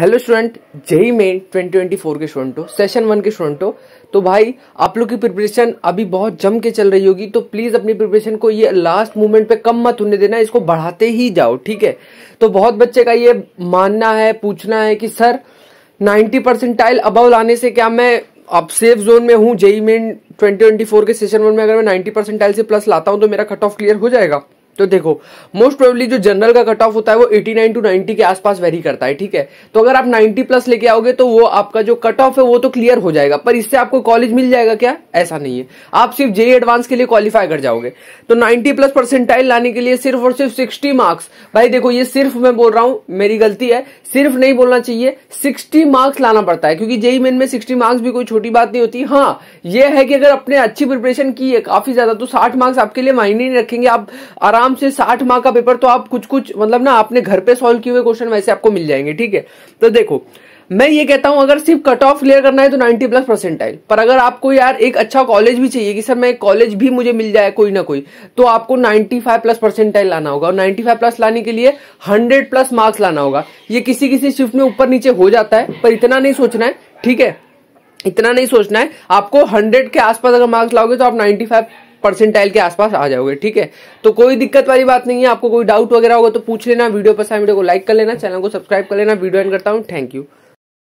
hello student JEE main 2024 के स्टूडेंटो session one के स्टूडेंटो तो भाई आप लोग की प्रिपरेशन अभी बहुत जम के चल रही होगी तो प्लीज़ अपनी प्रिपरेशन को ये लास्ट मोमेंट पे कम मत होने देना इसको बढ़ाते ही जाओ ठीक है तो बहुत बच्चे का ये मानना है पूछना है कि सर 90 परसेंटाइल अबव लाने से क्या मैं अब सेफ जोन में हूँ जेई मेन ट्वेंटी के सेशन वन में अगर मैं नाइन्टी परसेंटाइल से प्लस लाता हूँ तो मेरा कट ऑफ क्लियर हो जाएगा तो देखो मोस्ट प्रोबेबली जो जनरल का कट ऑफ होता है वो 89 टू 90 के आसपास वेरी करता है ठीक है तो अगर आप 90 प्लस लेके आओगे तो वो आपका जो कट ऑफ है वो तो क्लियर हो जाएगा पर इससे आपको कॉलेज मिल जाएगा क्या ऐसा नहीं है आप सिर्फ जेई एडवांस e के लिए क्वालिफाई कर जाओगे तो 90 प्लस परसेंटाइल लाने के लिए सिर्फ और सिर्फ सिक्सटी मार्क्स भाई देखो ये सिर्फ मैं बोल रहा हूँ मेरी गलती है सिर्फ नहीं बोलना चाहिए सिक्सटी मार्क्स लाना पड़ता है क्योंकि जेई मेन e में सिक्सटी मार्क्स भी कोई छोटी बात नहीं होती हाँ ये है कि अगर आपने अच्छी प्रिपरेशन की है काफी ज्यादा तो साठ मार्क्स आपके लिए मायने नहीं रखेंगे आप आराम आराम से साठ मार्क का पेपर तो आप कुछ कुछ मतलब ना आपने घर पे सॉल्व किए हुए क्वेश्चन वैसे आपको मिल जाएंगे ठीक है तो देखो मैं ये कहता हूं अगर सिर्फ कट ऑफ क्लियर करना है तो 90 प्लस परसेंटाइल पर अगर आपको यार एक अच्छा कॉलेज भी चाहिए कि सर मैं कॉलेज भी मुझे मिल जाए कोई ना कोई तो आपको 95 प्लस परसेंटाइल लाना होगा और 95 प्लस लाने के लिए 100 प्लस मार्क्स लाना होगा ये किसी किसी शिफ्ट में ऊपर नीचे हो जाता है पर इतना नहीं सोचना है ठीक है इतना नहीं सोचना है आपको हंड्रेड के आसपास अगर मार्क्स लाओगे तो आप नाइन्टी परसेंटाइल के आसपास आ जाओगे ठीक है तो कोई दिक्कत वाली बात नहीं है आपको कोई डाउट वगैरह होगा तो पूछ लेना वीडियो पसंद वीडियो को लाइक कर लेना चैनल को सब्सक्राइब कर लेना वीडियो एंड करता हूँ थैंक यू